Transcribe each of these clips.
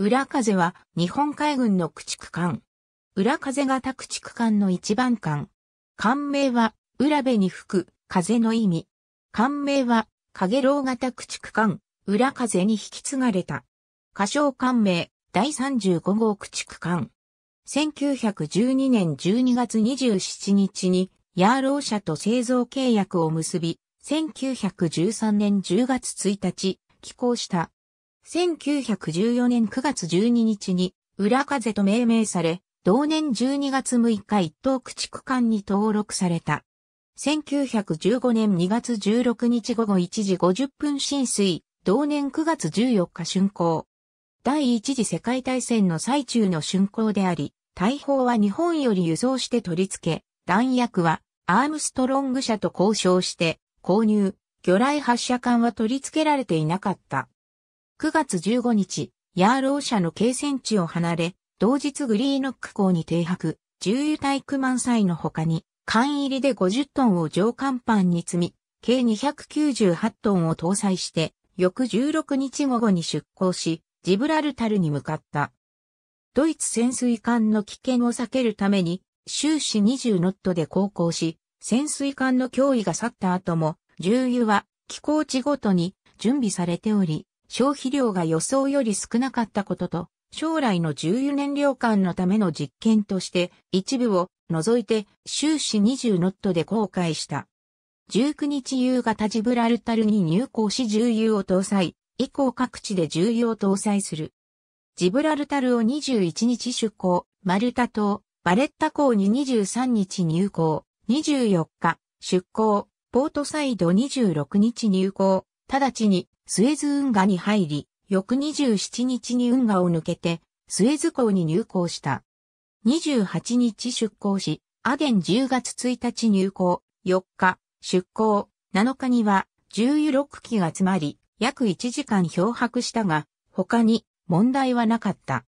浦風は日本海軍の駆逐艦。浦風型駆逐艦の一番艦。艦名は、浦部に吹く、風の意味。艦名は、影楼型駆逐艦、浦風に引き継がれた。歌唱艦名、第35号駆逐艦。1912年12月27日に、ヤーロー社と製造契約を結び、1913年10月1日、寄港した。1914年9月12日に、裏風と命名され、同年12月6日一等駆逐艦に登録された。1915年2月16日午後1時50分浸水、同年9月14日竣工。第一次世界大戦の最中の竣工であり、大砲は日本より輸送して取り付け、弾薬はアームストロング社と交渉して購入、魚雷発射管は取り付けられていなかった。9月15日、ヤーロー社の軽戦地を離れ、同日グリーノック港に停泊、重油体育満載の他に、缶入りで50トンを上甲板に積み、計298トンを搭載して、翌16日午後に出港し、ジブラルタルに向かった。ドイツ潜水艦の危険を避けるために、終始20ノットで航行し、潜水艦の脅威が去った後も、重油は気候地ごとに準備されており、消費量が予想より少なかったことと、将来の重油燃料管のための実験として、一部を除いて終始20ノットで公開した。19日夕方ジブラルタルに入港し重油を搭載、以降各地で重油を搭載する。ジブラルタルを21日出港、マルタ島、バレッタ港に23日入港、24日出港、ポートサイド26日入港、直ちにスエズ運河に入り、翌27日に運河を抜けて、スエズ港に入港した。28日出港し、アデン10月1日入港、4日、出港、7日には、重油6機が詰まり、約1時間漂白したが、他に問題はなかった。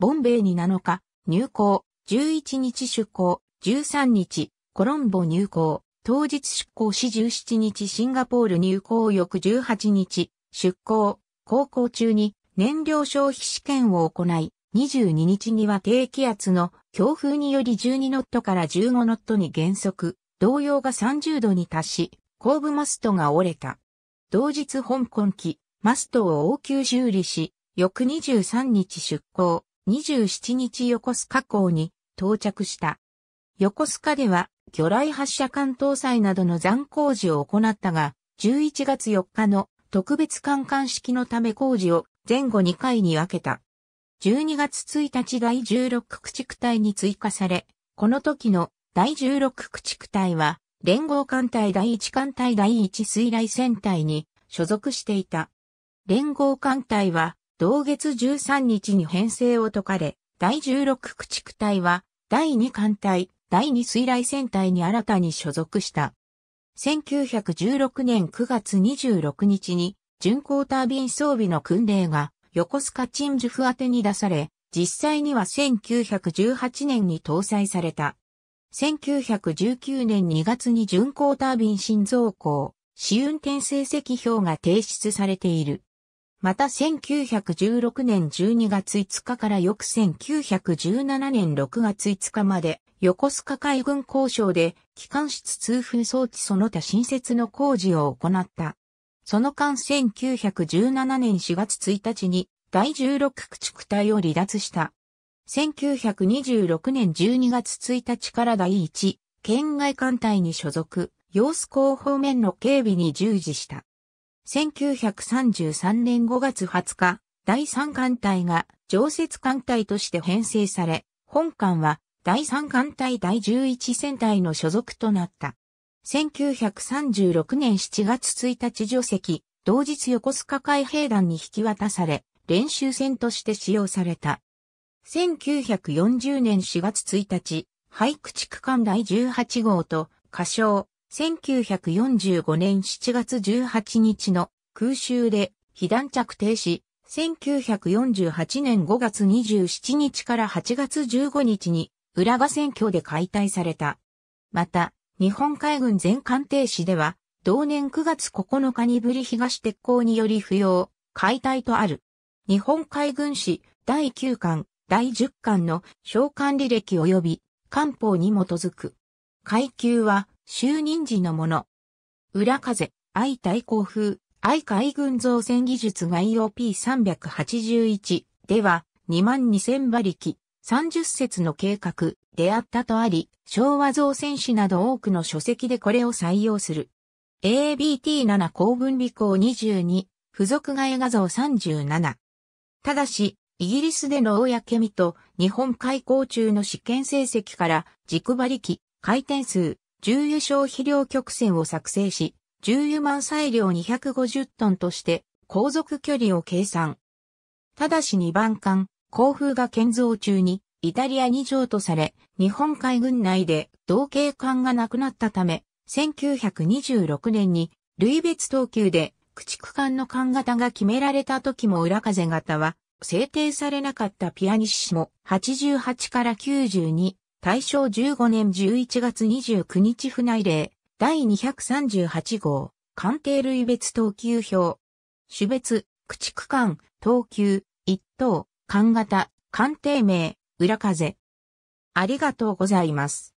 ボンベイに7日、入港、11日出港、13日、コロンボ入港、当日出港し17日シンガポール入港翌18日出港、航行中に燃料消費試験を行い、22日には低気圧の強風により12ノットから15ノットに減速、同様が30度に達し、後部マストが折れた。同日香港機、マストを応急修理し、翌23日出港、27日横須賀港に到着した。横須賀では、魚雷発射管搭載などの残工事を行ったが、11月4日の特別艦艦式のため工事を前後2回に分けた。12月1日第16駆逐隊に追加され、この時の第16駆逐隊は、連合艦隊第1艦隊第1水雷戦隊に所属していた。連合艦隊は、同月13日に編成を解かれ、第16駆逐隊は、第2艦隊、第二水雷戦隊に新たに所属した。1916年9月26日に、巡航タービン装備の訓令が、横須賀チンジュフ宛てに出され、実際には1918年に搭載された。1919年2月に巡航タービン新造工、試運転成績表が提出されている。また1916年12月5日から翌1917年6月5日まで、横須賀海軍交渉で、機関室通風装置その他新設の工事を行った。その間1917年4月1日に、第16駆逐隊を離脱した。1926年12月1日から第1、県外艦隊に所属、様子港方面の警備に従事した。1933年5月20日、第三艦隊が常設艦隊として編成され、本艦は第三艦隊第11戦隊の所属となった。1936年7月1日除籍、同日横須賀海兵団に引き渡され、練習船として使用された。1940年4月1日、廃区地区艦第18号と、仮称、1945年7月18日の空襲で被弾着停止、1948年5月27日から8月15日に浦賀選挙で解体された。また、日本海軍全艦艇止では、同年9月9日にぶり東鉄鋼により不要、解体とある。日本海軍史第9巻、第10巻の召喚履歴及び官報に基づく。階級は就任時のもの。裏風、愛対抗風、愛海軍造船技術概要 P381 では、22000馬力、30節の計画であったとあり、昭和造船士など多くの書籍でこれを採用する。ABT7 公文備考22、付属外画像37。ただし、イギリスでの公みと日本開港中の試験成績から軸馬力、回転数、重油消費量曲線を作成し、重油満載量250トンとして航続距離を計算。ただし2番艦、航風が建造中にイタリア2乗とされ、日本海軍内で同型艦がなくなったため、1926年に類別等級で駆逐艦の艦型が決められた時も裏風型は制定されなかったピアニッシモ88から92大正15年11月29日府内令、第238号、官邸類別等級表。種別、駆逐艦、等級、一等、艦型、艦艇名、裏風。ありがとうございます。